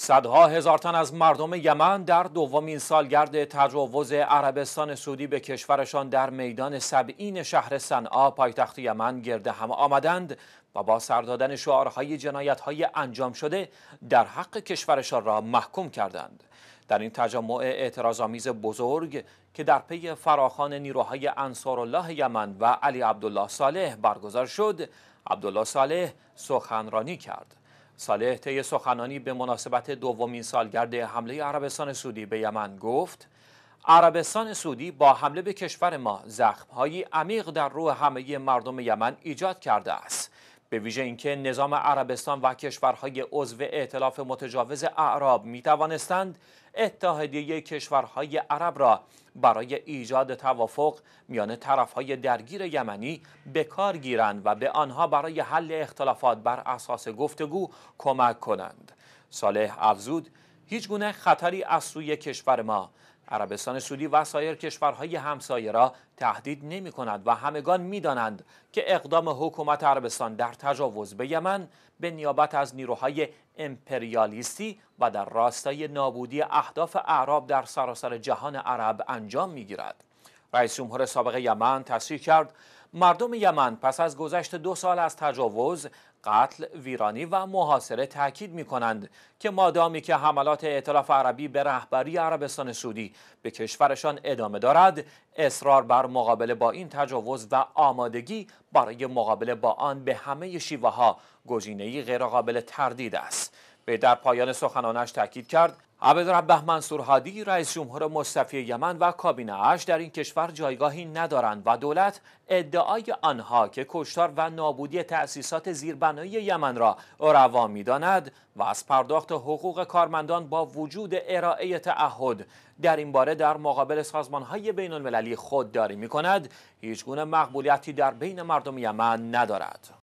صدها هزار تن از مردم یمن در دومین سالگرد تجاوز عربستان سعودی به کشورشان در میدان سبعین شهر صنعا پایتخت یمن گرد هم آمدند و با سردادن شعارهای جنایتهای انجام شده در حق کشورشان را محکوم کردند در این تجمع اعتراضآمیز بزرگ که در پی فراخان نیروهای الله یمن و علی عبدالله صالح برگزار شد عبدالله صالح سخنرانی کرد صالح طی سخنانی به مناسبت دومین سالگرد حمله عربستان سعودی به یمن گفت عربستان سعودی با حمله به کشور ما زخمهایی عمیق در روح همه مردم یمن ایجاد کرده است به ویژه اینکه نظام عربستان و کشورهای عضو ائتلاف متجاوز اعراب می توانستند اتحادیه کشورهای عرب را برای ایجاد توافق میان طرفهای درگیر یمنی به کار گیرند و به آنها برای حل اختلافات بر اساس گفتگو کمک کنند. صالح افزود هیچ گونه خطری از سوی کشور ما عربستان سعودی و سایر کشورهای همسایه را تهدید نمی کند و همگان می دانند که اقدام حکومت عربستان در تجاوز به یمن به نیابت از نیروهای امپریالیستی و در راستای نابودی اهداف اعراب در سراسر جهان عرب انجام می گیرد. رئیس جمهور سابق یمن تصریح کرد مردم یمن پس از گذشت دو سال از تجاوز قتل، ویرانی و محاصره تاکید می کنند که مادامی که حملات اعتلاف عربی به رهبری عربستان سعودی به کشورشان ادامه دارد، اصرار بر مقابله با این تجاوز و آمادگی برای مقابله با آن به همه شیوه ها گزینه‌ای غیرقابل تردید است. به در پایان سخنانش تاکید کرد عبدالربه منصور هادی رئیس جمهور مصطفی یمن و کابینه اش در این کشور جایگاهی ندارند و دولت ادعای آنها که کشتار و نابودی تأسیسات زیربنایی یمن را روا میداند و از پرداخت حقوق کارمندان با وجود ارائه تعهد در این باره در مقابل سازمانهای بین المللی خودداری می کند هیچگونه مقبولیتی در بین مردم یمن ندارد.